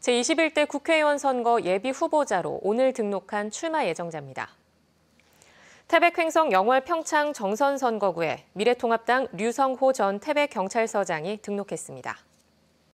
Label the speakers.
Speaker 1: 제21대 국회의원 선거 예비 후보자로 오늘 등록한 출마 예정자입니다. 태백횡성 영월 평창 정선 선거구에 미래통합당 류성호 전 태백경찰서장이 등록했습니다.